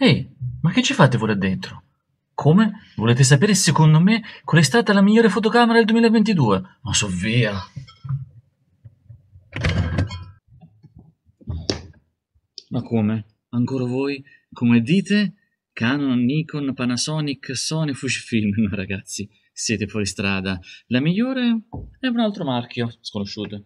Ehi, ma che ci fate voi là dentro? Come? Volete sapere, secondo me, qual è stata la migliore fotocamera del 2022? Ma so via! Ma come? Ancora voi? Come dite? Canon, Nikon, Panasonic, Sony, Fujifilm. No ragazzi, siete fuori strada. La migliore è un altro marchio sconosciuto.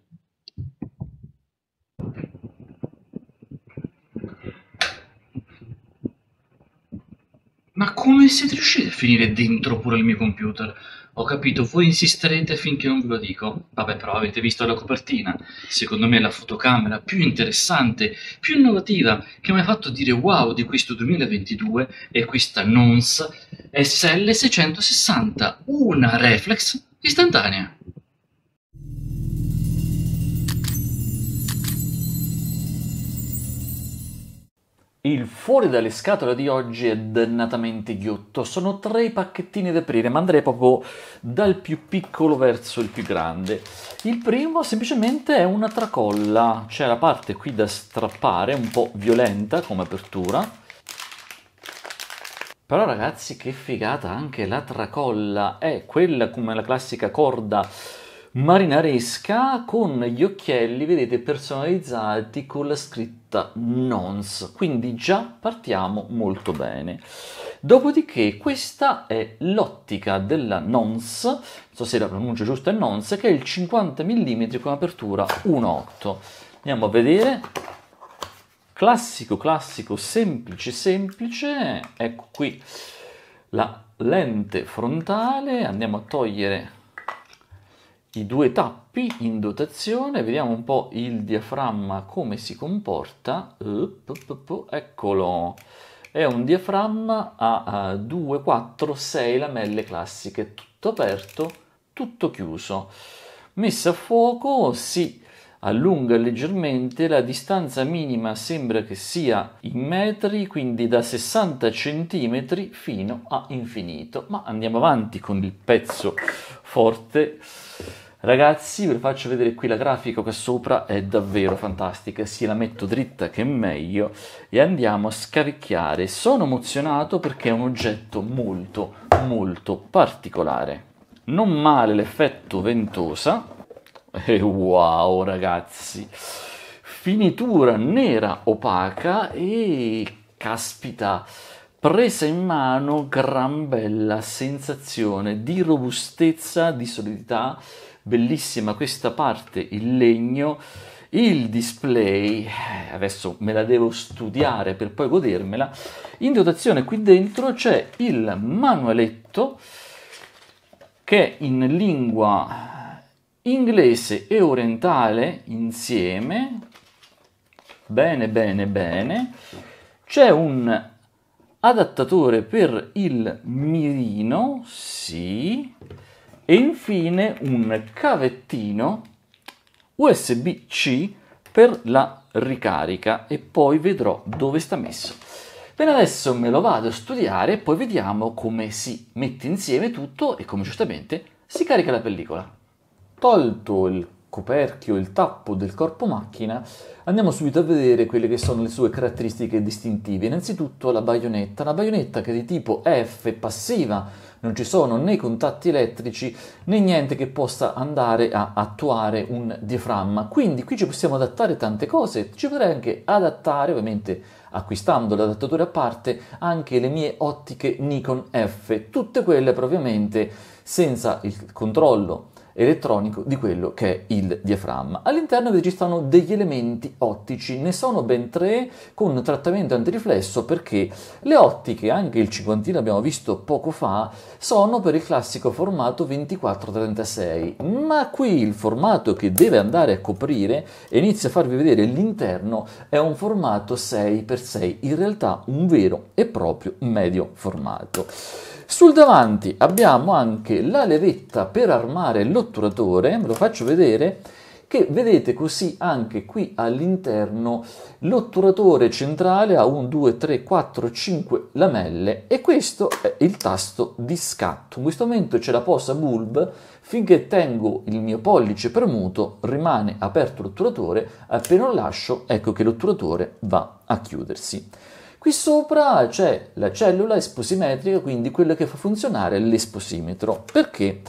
come siete riusciti a finire dentro pure il mio computer? Ho capito, voi insisterete finché non ve lo dico. Vabbè, però avete visto la copertina. Secondo me è la fotocamera più interessante, più innovativa, che mi ha fatto dire wow di questo 2022 è questa Nons SL660, una reflex istantanea. Il fuori dalle scatole di oggi è dannatamente ghiotto, sono tre pacchettini da aprire, ma andrei proprio dal più piccolo verso il più grande. Il primo semplicemente è una tracolla, c'è la parte qui da strappare, un po' violenta come apertura. Però ragazzi che figata anche la tracolla, è quella come la classica corda marinaresca con gli occhielli, vedete, personalizzati con la scritta at nonce, quindi già partiamo molto bene. Dopodiché questa è l'ottica della nonce, non so se la pronuncia giusta è nonce, che è il 50 mm con apertura 1.8. Andiamo a vedere, classico, classico, semplice, semplice, ecco qui la lente frontale, andiamo a togliere i due tappi qui in dotazione, vediamo un po' il diaframma come si comporta, eccolo, è un diaframma a 2, 4, 6 lamelle classiche, tutto aperto, tutto chiuso. Messa a fuoco si allunga leggermente, la distanza minima sembra che sia in metri, quindi da 60 cm fino a infinito, ma andiamo avanti con il pezzo forte Ragazzi, vi faccio vedere qui la grafica che sopra è davvero fantastica, sì, la metto dritta che è meglio e andiamo a scaricchiare. Sono emozionato perché è un oggetto molto molto particolare. Non male l'effetto ventosa. E eh, wow, ragazzi. Finitura nera opaca e caspita presa in mano gran bella sensazione di robustezza, di solidità bellissima questa parte il legno. Il display, eh, adesso me la devo studiare per poi godermela, in dotazione qui dentro c'è il manualetto che è in lingua inglese e orientale insieme, bene bene bene, c'è un adattatore per il mirino, sì, e infine un cavettino USB-C per la ricarica e poi vedrò dove sta messo. Bene, adesso me lo vado a studiare e poi vediamo come si mette insieme tutto e come giustamente si carica la pellicola. Tolto il coperchio, il tappo del corpo macchina, andiamo subito a vedere quelle che sono le sue caratteristiche distintive. Innanzitutto la baionetta, una baionetta che è di tipo F passiva, non ci sono né contatti elettrici né niente che possa andare a attuare un diaframma. Quindi qui ci possiamo adattare tante cose, ci potrei anche adattare ovviamente acquistando l'adattatore a parte anche le mie ottiche Nikon F, tutte quelle propriamente senza il controllo elettronico di quello che è il diaframma. All'interno vi stanno degli elementi ottici, ne sono ben tre con trattamento antiriflesso perché le ottiche, anche il cinquantino abbiamo visto poco fa, sono per il classico formato 24-36, ma qui il formato che deve andare a coprire e inizia a farvi vedere l'interno è un formato 6x6, in realtà un vero e proprio medio formato. Sul davanti abbiamo anche la levetta per armare lo otturatore, ve lo faccio vedere, che vedete così anche qui all'interno l'otturatore centrale ha 1, 2, 3, 4, 5 lamelle e questo è il tasto di scatto. In questo momento c'è la posa bulb, finché tengo il mio pollice premuto rimane aperto l'otturatore, appena lo lascio ecco che l'otturatore va a chiudersi. Qui sopra c'è la cellula esposimetrica, quindi quella che fa funzionare l'esposimetro. Perché?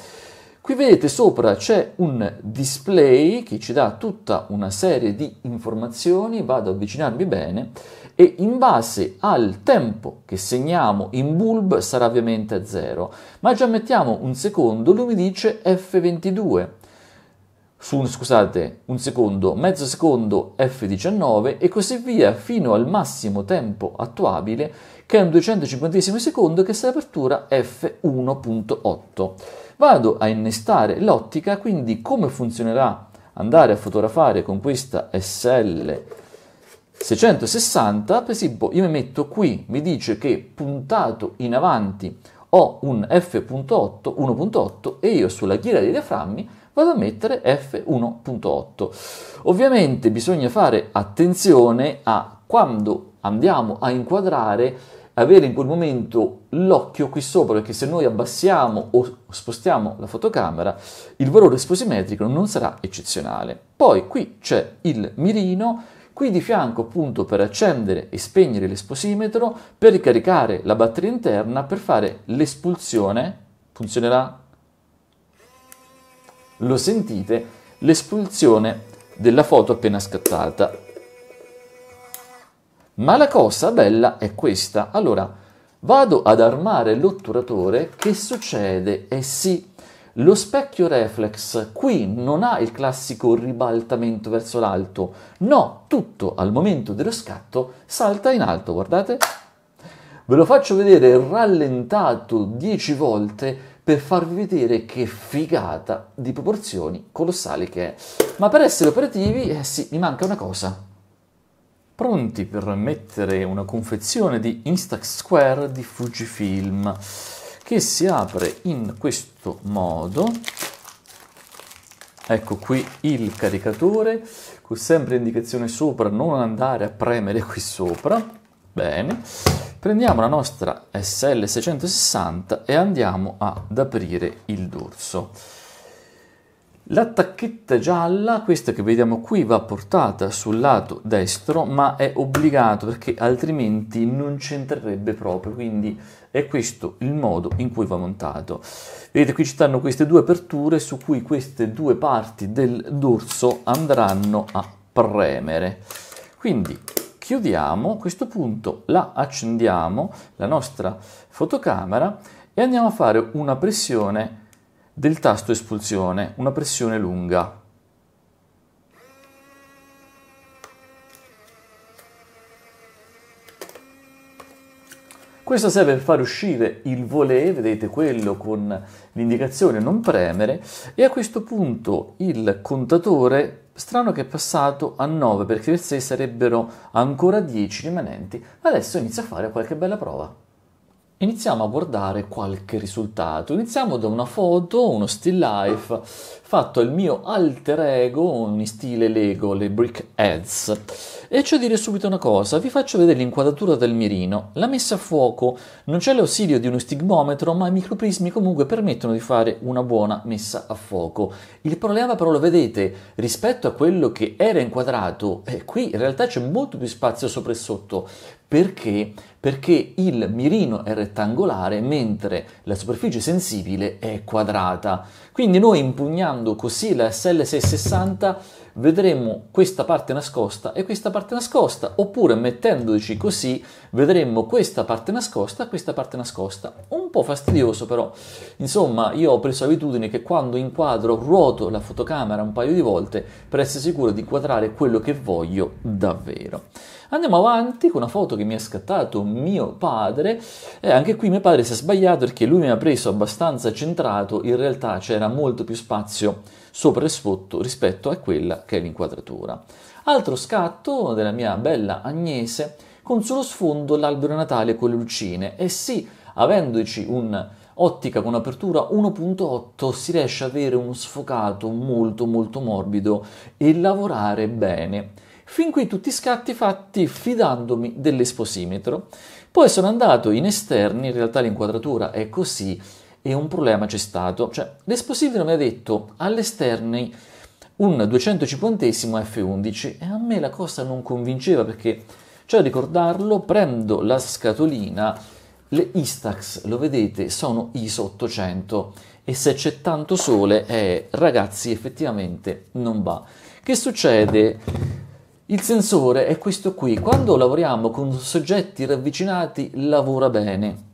Qui vedete sopra c'è un display che ci dà tutta una serie di informazioni, vado ad avvicinarmi bene e in base al tempo che segniamo in bulb sarà ovviamente a zero, ma già mettiamo un secondo, lui mi dice F22, su un, scusate, un secondo, mezzo secondo F19 e così via fino al massimo tempo attuabile che è un 250 secondo che sta apertura f1.8. Vado a innestare l'ottica, quindi come funzionerà andare a fotografare con questa SL 660, per esempio io mi metto qui, mi dice che puntato in avanti ho un f.8, 1.8 e io sulla ghiera dei diaframmi vado a mettere f1.8. Ovviamente bisogna fare attenzione a quando andiamo a inquadrare, avere in quel momento l'occhio qui sopra, perché se noi abbassiamo o spostiamo la fotocamera, il valore sposimetrico non sarà eccezionale. Poi qui c'è il mirino, qui di fianco appunto per accendere e spegnere l'esposimetro, per ricaricare la batteria interna, per fare l'espulsione, funzionerà? Lo sentite? L'espulsione della foto appena scattata. Ma la cosa bella è questa. Allora, vado ad armare l'otturatore, che succede? Eh sì, lo specchio reflex qui non ha il classico ribaltamento verso l'alto, no, tutto al momento dello scatto salta in alto, guardate. Ve lo faccio vedere rallentato 10 volte per farvi vedere che figata di proporzioni colossali che è. Ma per essere operativi, eh sì, mi manca una cosa, pronti per mettere una confezione di Instax Square di Fujifilm che si apre in questo modo ecco qui il caricatore con sempre indicazione sopra non andare a premere qui sopra bene prendiamo la nostra SL660 e andiamo ad aprire il dorso la tacchetta gialla, questa che vediamo qui, va portata sul lato destro, ma è obbligato perché altrimenti non c'entrerebbe proprio, quindi è questo il modo in cui va montato. Vedete qui ci stanno queste due aperture su cui queste due parti del dorso andranno a premere. Quindi chiudiamo, a questo punto la accendiamo, la nostra fotocamera, e andiamo a fare una pressione del tasto espulsione una pressione lunga. Questo serve per far uscire il volé, vedete quello con l'indicazione non premere, e a questo punto il contatore, strano che è passato a 9 perché per 6 sarebbero ancora 10 rimanenti, adesso inizia a fare qualche bella prova. Iniziamo a guardare qualche risultato. Iniziamo da una foto, uno still life, fatto al mio alter ego in stile Lego, le Brick Heads. E c'è ho dire subito una cosa, vi faccio vedere l'inquadratura del mirino. La messa a fuoco non c'è l'ausilio di uno stigmometro, ma i microprismi comunque permettono di fare una buona messa a fuoco. Il problema però lo vedete, rispetto a quello che era inquadrato, eh, qui in realtà c'è molto più spazio sopra e sotto. Perché? Perché il mirino è rettangolare mentre la superficie sensibile è quadrata. Quindi noi impugnando così la SL660 vedremo questa parte nascosta e questa parte nascosta, oppure mettendoci così vedremo questa parte nascosta e questa parte nascosta. Un po' fastidioso però, insomma io ho preso abitudine che quando inquadro ruoto la fotocamera un paio di volte per essere sicuro di inquadrare quello che voglio davvero. Andiamo avanti con una foto che mi ha scattato mio padre. E eh, anche qui mio padre si è sbagliato perché lui mi ha preso abbastanza centrato, in realtà c'era molto più spazio sopra e sotto rispetto a quella che è l'inquadratura. Altro scatto della mia bella Agnese con sullo sfondo l'albero natale con le lucine. E eh sì, avendoci un ottica con apertura 1.8 si riesce ad avere uno sfocato molto molto morbido e lavorare bene. Fin qui tutti scatti fatti fidandomi dell'esposimetro. Poi sono andato in esterni, in realtà l'inquadratura è così e un problema c'è stato. Cioè, l'esposimetro mi ha detto all'esterni un 250 F11 e a me la cosa non convinceva perché, cioè ricordarlo, prendo la scatolina, le Istax, lo vedete, sono ISO 800 e se c'è tanto sole, eh, ragazzi, effettivamente non va. Che succede? Il sensore è questo qui, quando lavoriamo con soggetti ravvicinati lavora bene.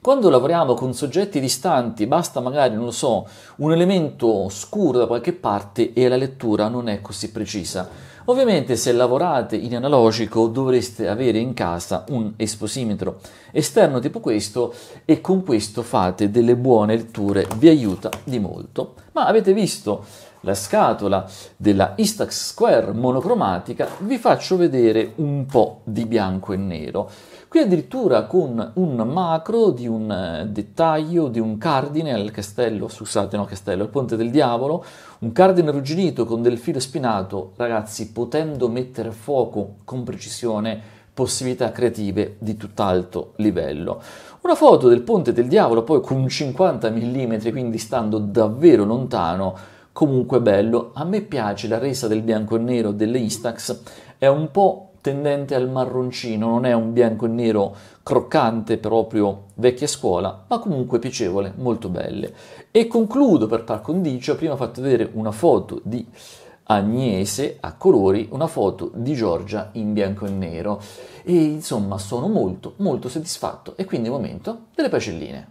Quando lavoriamo con soggetti distanti basta magari, non lo so, un elemento scuro da qualche parte e la lettura non è così precisa. Ovviamente se lavorate in analogico dovreste avere in casa un esposimetro esterno tipo questo e con questo fate delle buone letture, vi aiuta di molto. Ma avete visto la scatola della Instax Square monocromatica, vi faccio vedere un po' di bianco e nero. Qui addirittura con un macro di un eh, dettaglio di un cardine al castello, scusate, no castello, al ponte del diavolo, un cardine arrugginito con del filo spinato, ragazzi, potendo mettere a fuoco con precisione possibilità creative di tutt'alto livello. Una foto del ponte del diavolo poi con 50 mm, quindi stando davvero lontano, comunque bello. A me piace la resa del bianco e nero delle Instax, è un po' tendente al marroncino, non è un bianco e nero croccante proprio vecchia scuola, ma comunque piacevole, molto belle. E concludo per par condicio, prima ho fatto vedere una foto di Agnese a colori, una foto di Giorgia in bianco e nero e insomma sono molto molto soddisfatto e quindi è il momento delle pacelline.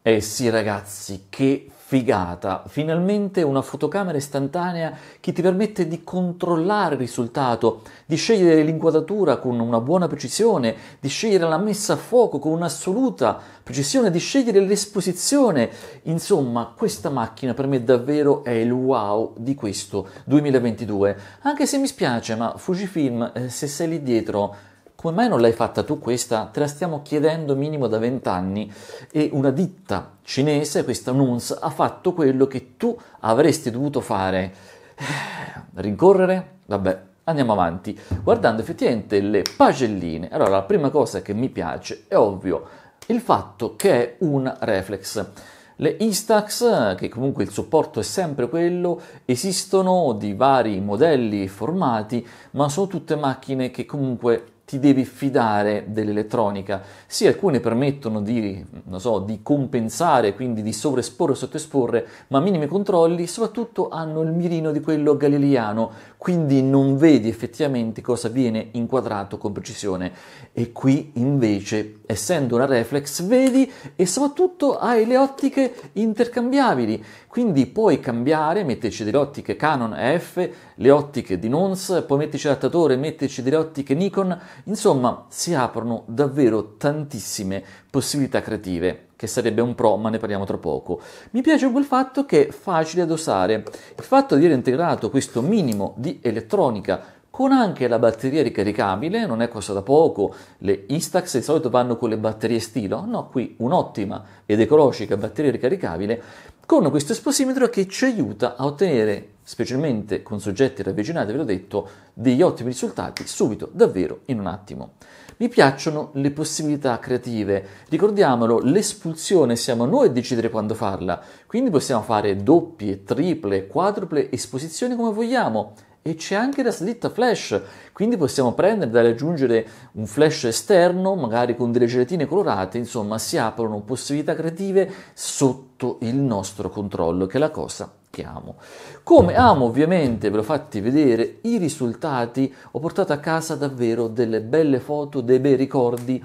Eh sì ragazzi, che figata, finalmente una fotocamera istantanea che ti permette di controllare il risultato, di scegliere l'inquadratura con una buona precisione, di scegliere la messa a fuoco con un'assoluta precisione, di scegliere l'esposizione. Insomma, questa macchina per me davvero è il wow di questo 2022. Anche se mi spiace, ma Fujifilm, eh, se sei lì dietro, come mai non l'hai fatta tu questa? Te la stiamo chiedendo minimo da vent'anni e una ditta cinese, questa NUNS, ha fatto quello che tu avresti dovuto fare. Eh, rincorrere? Vabbè, andiamo avanti, guardando effettivamente le pagelline. Allora, la prima cosa che mi piace è ovvio il fatto che è un reflex. Le Instax, che comunque il supporto è sempre quello, esistono di vari modelli e formati, ma sono tutte macchine che comunque ti devi fidare dell'elettronica. Sì, alcune permettono di, so, di compensare, quindi di sovraesporre o sottoesporre, ma minimi controlli soprattutto hanno il mirino di quello galileiano, quindi non vedi effettivamente cosa viene inquadrato con precisione. E qui invece, essendo una reflex, vedi e soprattutto hai le ottiche intercambiabili, quindi puoi cambiare, metterci delle ottiche Canon F, le ottiche di Nons, poi mettici l'adattatore, mettici delle ottiche Nikon, insomma si aprono davvero tantissime possibilità creative che sarebbe un pro, ma ne parliamo tra poco. Mi piace quel fatto che è facile da usare, il fatto di aver integrato questo minimo di elettronica con anche la batteria ricaricabile, non è cosa da poco, le Instax di solito vanno con le batterie stilo, no, qui un'ottima ed ecologica batteria ricaricabile, con questo esposimetro che ci aiuta a ottenere specialmente con soggetti ravvicinati, ve l'ho detto, degli ottimi risultati subito, davvero in un attimo. Mi piacciono le possibilità creative, ricordiamolo, l'espulsione siamo noi a decidere quando farla, quindi possiamo fare doppie, triple, quadruple esposizioni come vogliamo e c'è anche la slitta flash, quindi possiamo prendere da aggiungere un flash esterno, magari con delle gelatine colorate, insomma si aprono possibilità creative sotto il nostro controllo, che è la cosa che amo. Come amo ovviamente, ve l'ho fatti vedere, i risultati, ho portato a casa davvero delle belle foto, dei bei ricordi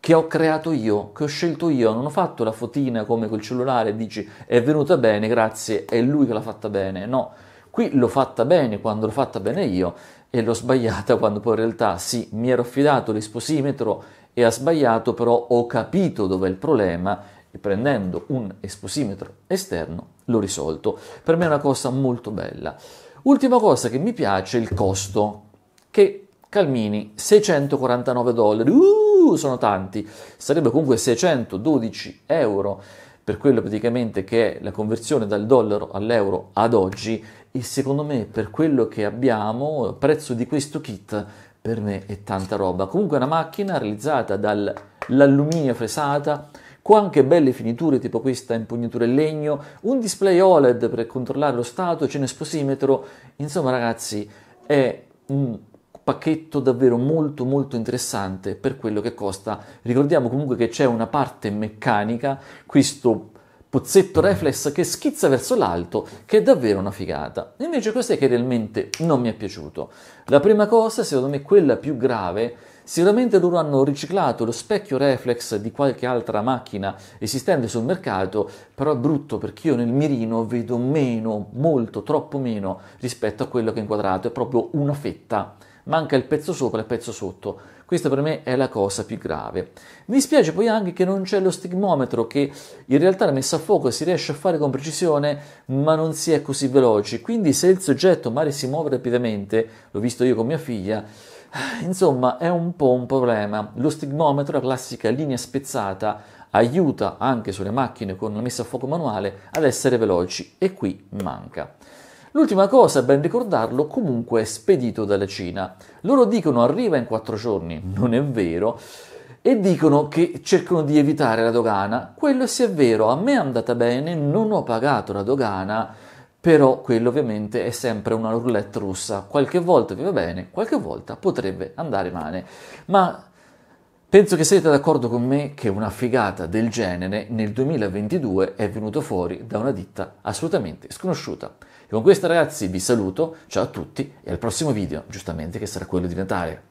che ho creato io, che ho scelto io, non ho fatto la fotina come col cellulare, dici è venuta bene, grazie, è lui che l'ha fatta bene, no, qui l'ho fatta bene quando l'ho fatta bene io e l'ho sbagliata quando poi in realtà sì, mi ero affidato l'esposimetro e ha sbagliato, però ho capito dove è il problema e prendendo un esposimetro esterno l'ho risolto. Per me è una cosa molto bella. Ultima cosa che mi piace è il costo, che Calmini 649 dollari, uh, sono tanti, sarebbe comunque 612 euro per quello praticamente che è la conversione dal dollaro all'euro ad oggi e secondo me per quello che abbiamo, il prezzo di questo kit per me è tanta roba. Comunque è una macchina realizzata dall'alluminio fresata Qua anche belle finiture tipo questa impugnatura in legno, un display OLED per controllare lo stato, c'è un esposimetro, insomma ragazzi è un pacchetto davvero molto molto interessante per quello che costa. Ricordiamo comunque che c'è una parte meccanica, questo pozzetto reflex che schizza verso l'alto, che è davvero una figata. Invece cos'è che realmente non mi è piaciuto? La prima cosa, secondo me quella più grave, è Sicuramente loro hanno riciclato lo specchio reflex di qualche altra macchina esistente sul mercato, però è brutto perché io nel mirino vedo meno, molto, troppo meno rispetto a quello che è inquadrato, è proprio una fetta manca il pezzo sopra e il pezzo sotto. Questa per me è la cosa più grave. Mi spiace poi anche che non c'è lo stigmometro che in realtà la messa a fuoco si riesce a fare con precisione ma non si è così veloci, quindi se il soggetto magari si muove rapidamente, l'ho visto io con mia figlia, Insomma, è un po' un problema. Lo stigmometro, la classica linea spezzata, aiuta anche sulle macchine con la messa a fuoco manuale ad essere veloci e qui manca. L'ultima cosa, ben ricordarlo, comunque è spedito dalla Cina. Loro dicono arriva in quattro giorni, non è vero, e dicono che cercano di evitare la dogana. Quello sì è vero, a me è andata bene, non ho pagato la dogana però quello ovviamente è sempre una roulette russa, qualche volta vi va bene, qualche volta potrebbe andare male, ma penso che siete d'accordo con me che una figata del genere nel 2022 è venuta fuori da una ditta assolutamente sconosciuta. E con questo ragazzi vi saluto, ciao a tutti e al prossimo video, giustamente che sarà quello di Natale.